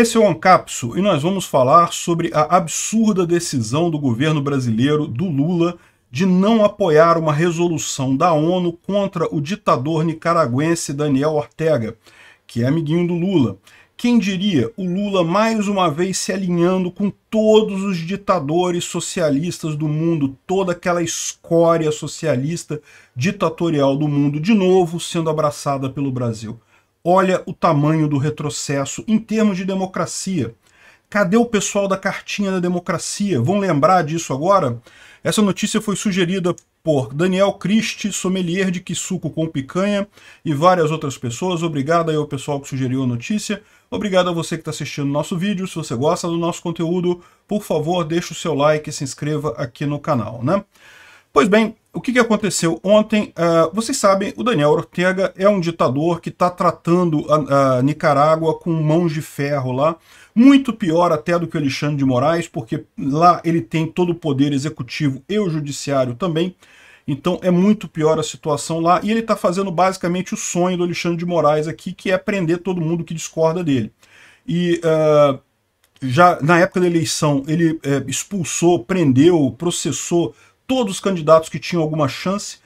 Esse é o Ancapso e nós vamos falar sobre a absurda decisão do governo brasileiro, do Lula, de não apoiar uma resolução da ONU contra o ditador nicaragüense Daniel Ortega, que é amiguinho do Lula. Quem diria o Lula mais uma vez se alinhando com todos os ditadores socialistas do mundo, toda aquela escória socialista ditatorial do mundo, de novo sendo abraçada pelo Brasil. Olha o tamanho do retrocesso em termos de democracia. Cadê o pessoal da cartinha da democracia? Vão lembrar disso agora? Essa notícia foi sugerida por Daniel Christi, sommelier de quissuco com picanha e várias outras pessoas. Obrigado aí ao pessoal que sugeriu a notícia. Obrigado a você que está assistindo o nosso vídeo. Se você gosta do nosso conteúdo, por favor, deixe o seu like e se inscreva aqui no canal, né? Pois bem, o que, que aconteceu ontem? Uh, vocês sabem, o Daniel Ortega é um ditador que está tratando a, a, Nicarágua com mãos de ferro lá, muito pior até do que o Alexandre de Moraes, porque lá ele tem todo o poder executivo e o judiciário também, então é muito pior a situação lá, e ele está fazendo basicamente o sonho do Alexandre de Moraes aqui, que é prender todo mundo que discorda dele. E... Uh, já na época da eleição, ele é, expulsou, prendeu, processou todos os candidatos que tinham alguma chance.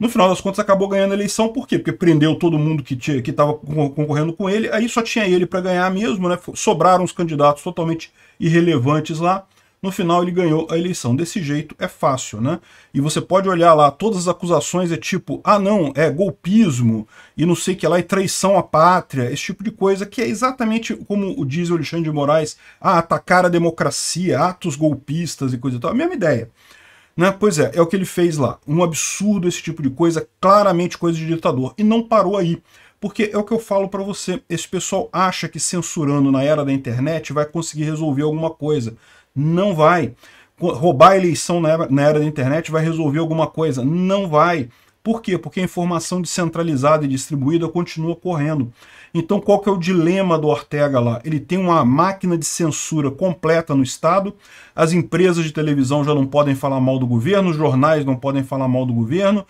No final das contas, acabou ganhando a eleição, por quê? Porque prendeu todo mundo que estava concorrendo com ele, aí só tinha ele para ganhar mesmo, né? sobraram os candidatos totalmente irrelevantes lá. No final, ele ganhou a eleição. Desse jeito é fácil, né? E você pode olhar lá, todas as acusações é tipo, ah não, é golpismo e não sei que lá, e traição à pátria, esse tipo de coisa, que é exatamente como diz o Alexandre de Moraes, ah, atacar a democracia, atos golpistas e coisa e tal. A mesma ideia. Né? Pois é, é o que ele fez lá. Um absurdo esse tipo de coisa, claramente coisa de ditador. E não parou aí. Porque é o que eu falo para você, esse pessoal acha que censurando na era da internet vai conseguir resolver alguma coisa. Não vai. Roubar a eleição na era, na era da internet vai resolver alguma coisa. Não vai. Por quê? Porque a informação descentralizada e distribuída continua correndo. Então qual que é o dilema do Ortega lá? Ele tem uma máquina de censura completa no Estado, as empresas de televisão já não podem falar mal do governo, os jornais não podem falar mal do governo,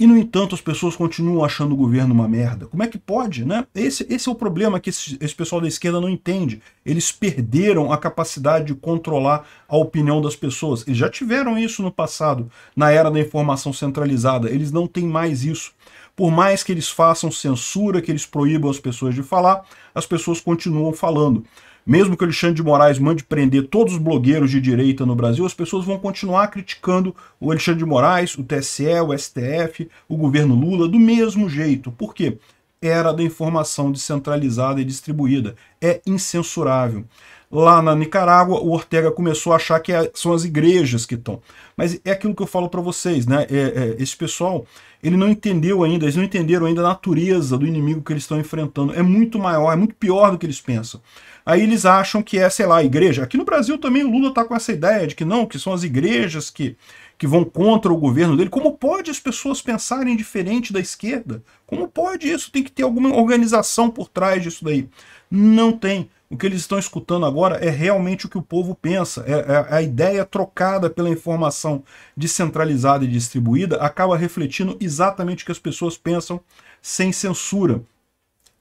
e, no entanto, as pessoas continuam achando o governo uma merda. Como é que pode, né? Esse, esse é o problema que esse, esse pessoal da esquerda não entende. Eles perderam a capacidade de controlar a opinião das pessoas. Eles já tiveram isso no passado, na era da informação centralizada. Eles não têm mais isso. Por mais que eles façam censura, que eles proíbam as pessoas de falar, as pessoas continuam falando. Mesmo que o Alexandre de Moraes mande prender todos os blogueiros de direita no Brasil, as pessoas vão continuar criticando o Alexandre de Moraes, o TSE, o STF, o governo Lula, do mesmo jeito. Por quê? era da informação descentralizada e distribuída. É incensurável. Lá na Nicarágua, o Ortega começou a achar que é, são as igrejas que estão. Mas é aquilo que eu falo para vocês, né? É, é, esse pessoal, ele não entendeu ainda, eles não entenderam ainda a natureza do inimigo que eles estão enfrentando. É muito maior, é muito pior do que eles pensam. Aí eles acham que é, sei lá, a igreja. Aqui no Brasil também o Lula está com essa ideia de que não, que são as igrejas que que vão contra o governo dele. Como pode as pessoas pensarem diferente da esquerda? Como pode isso? Tem que ter alguma organização por trás disso daí. Não tem. O que eles estão escutando agora é realmente o que o povo pensa. É, é a ideia trocada pela informação descentralizada e distribuída acaba refletindo exatamente o que as pessoas pensam sem censura.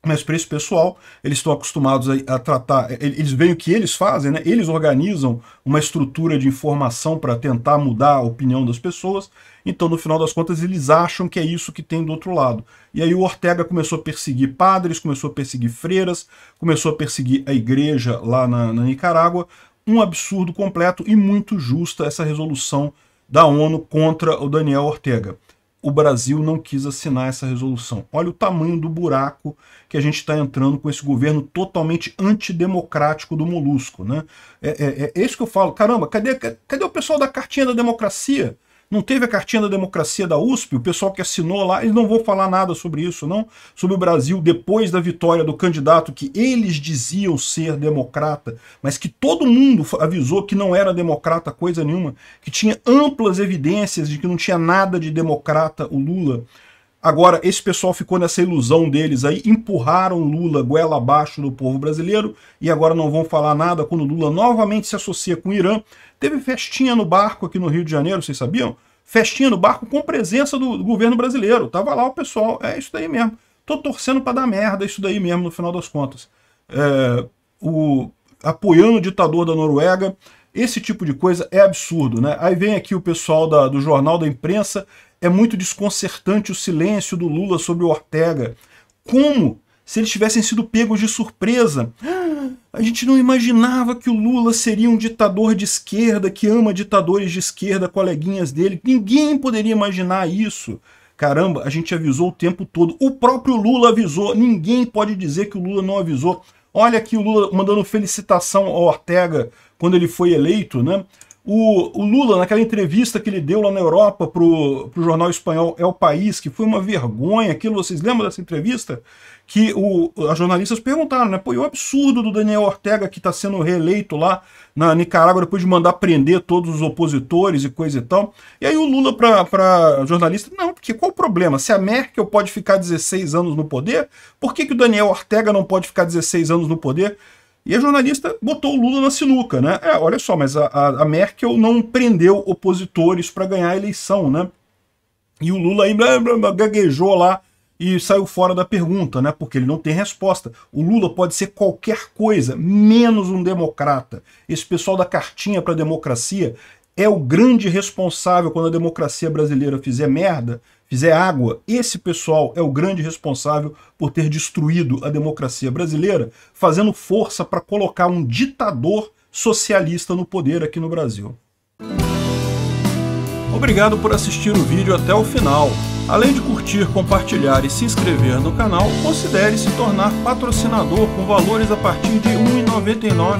Mas para esse pessoal, eles estão acostumados a, a, tratar, eles veem o que eles fazem, né? eles organizam uma estrutura de informação para tentar mudar a opinião das pessoas, então no final das contas eles acham que é isso que tem do outro lado. E aí o Ortega começou a perseguir padres, começou a perseguir freiras, começou a perseguir a igreja lá na, na Nicarágua, um absurdo completo e muito justa essa resolução da ONU contra o Daniel Ortega o Brasil não quis assinar essa resolução. Olha o tamanho do buraco que a gente está entrando com esse governo totalmente antidemocrático do Molusco. Né? É, é, é, isso que eu falo. Caramba, cadê, cadê o pessoal da cartinha da democracia? Não teve a cartinha da democracia da USP, o pessoal que assinou lá, eles não vão falar nada sobre isso, não. Sobre o Brasil depois da vitória do candidato que eles diziam ser democrata, mas que todo mundo avisou que não era democrata coisa nenhuma, que tinha amplas evidências de que não tinha nada de democrata o Lula. Agora, esse pessoal ficou nessa ilusão deles aí, empurraram Lula goela abaixo no povo brasileiro e agora não vão falar nada quando Lula novamente se associa com o Irã. Teve festinha no barco aqui no Rio de Janeiro, vocês sabiam? Festinha no barco com presença do governo brasileiro. Tava lá o pessoal, é isso daí mesmo. Tô torcendo para dar merda isso daí mesmo no final das contas. É, o, apoiando o ditador da Noruega, esse tipo de coisa é absurdo, né? Aí vem aqui o pessoal da, do Jornal da Imprensa é muito desconcertante o silêncio do Lula sobre o Ortega. Como se eles tivessem sido pegos de surpresa? A gente não imaginava que o Lula seria um ditador de esquerda, que ama ditadores de esquerda, coleguinhas dele. Ninguém poderia imaginar isso. Caramba, a gente avisou o tempo todo. O próprio Lula avisou. Ninguém pode dizer que o Lula não avisou. Olha aqui o Lula mandando felicitação ao Ortega quando ele foi eleito, né? O, o, Lula, naquela entrevista que ele deu lá na Europa para o jornal espanhol É o País, que foi uma vergonha, aquilo, vocês lembram dessa entrevista? Que o, as jornalistas perguntaram, né? Pô, e o absurdo do Daniel Ortega que está sendo reeleito lá na Nicarágua depois de mandar prender todos os opositores e coisa e tal. E aí o Lula para jornalista, não, porque qual o problema? Se a Merkel pode ficar 16 anos no poder, por que, que o Daniel Ortega não pode ficar 16 anos no poder? E a jornalista botou o Lula na sinuca, né? É, olha só, mas a, a Merkel não prendeu opositores para ganhar a eleição, né? E o Lula aí blá, blá, blá, gaguejou lá e saiu fora da pergunta, né? Porque ele não tem resposta. O Lula pode ser qualquer coisa, menos um democrata. Esse pessoal da cartinha para a democracia é o grande responsável quando a democracia brasileira fizer merda, fizer água, esse pessoal é o grande responsável por ter destruído a democracia brasileira, fazendo força para colocar um ditador socialista no poder aqui no Brasil. Obrigado por assistir o vídeo até o final. Além de curtir, compartilhar e se inscrever no canal, considere se tornar patrocinador com valores a partir de R$ 1,99